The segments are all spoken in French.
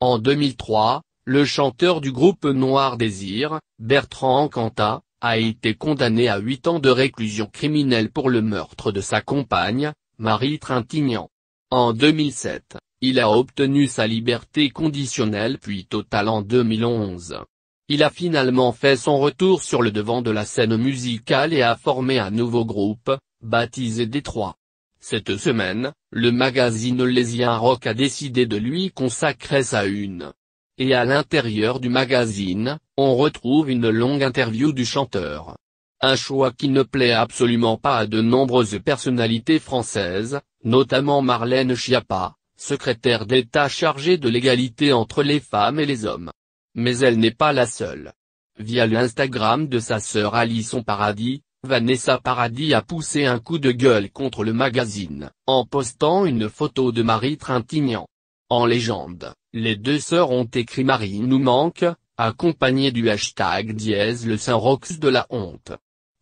En 2003, le chanteur du groupe Noir Désir, Bertrand Cantat, a été condamné à 8 ans de réclusion criminelle pour le meurtre de sa compagne, Marie Trintignant. En 2007, il a obtenu sa liberté conditionnelle puis totale en 2011. Il a finalement fait son retour sur le devant de la scène musicale et a formé un nouveau groupe, baptisé Détroit. Cette semaine, le magazine Lesia Rock a décidé de lui consacrer sa une. Et à l'intérieur du magazine, on retrouve une longue interview du chanteur. Un choix qui ne plaît absolument pas à de nombreuses personnalités françaises, notamment Marlène Schiappa, secrétaire d'État chargée de l'égalité entre les femmes et les hommes. Mais elle n'est pas la seule. Via l'Instagram de sa sœur Alison Paradis, Vanessa Paradis a poussé un coup de gueule contre le magazine, en postant une photo de Marie Trintignant. En légende, les deux sœurs ont écrit Marie nous manque, accompagnée du hashtag dièse le Saint-Rox de la honte.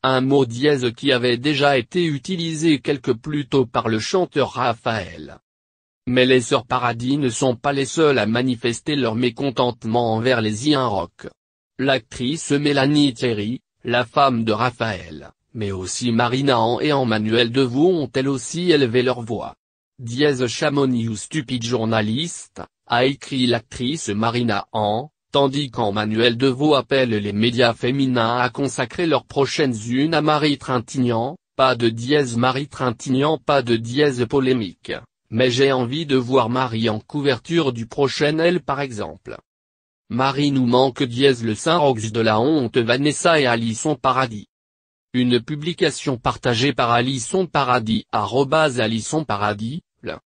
Un mot dièse qui avait déjà été utilisé quelque plus tôt par le chanteur Raphaël. Mais les sœurs Paradis ne sont pas les seules à manifester leur mécontentement envers les Ian Rock. L'actrice Mélanie Thierry, la femme de Raphaël, mais aussi Marina An et Emmanuel Devaux ont elles aussi élevé leur voix. Dièse Chamonix ou stupide journaliste, a écrit l'actrice Marina An, tandis qu'Emmanuel Devaux appelle les médias féminins à consacrer leurs prochaines unes à Marie Trintignant, pas de dièse Marie Trintignant pas de dièse polémique, mais j'ai envie de voir Marie en couverture du prochain Elle par exemple. Marie nous manque dièse le Saint-Rox de la honte Vanessa et Alison Paradis. Une publication partagée par Alison Paradis Alison Paradis,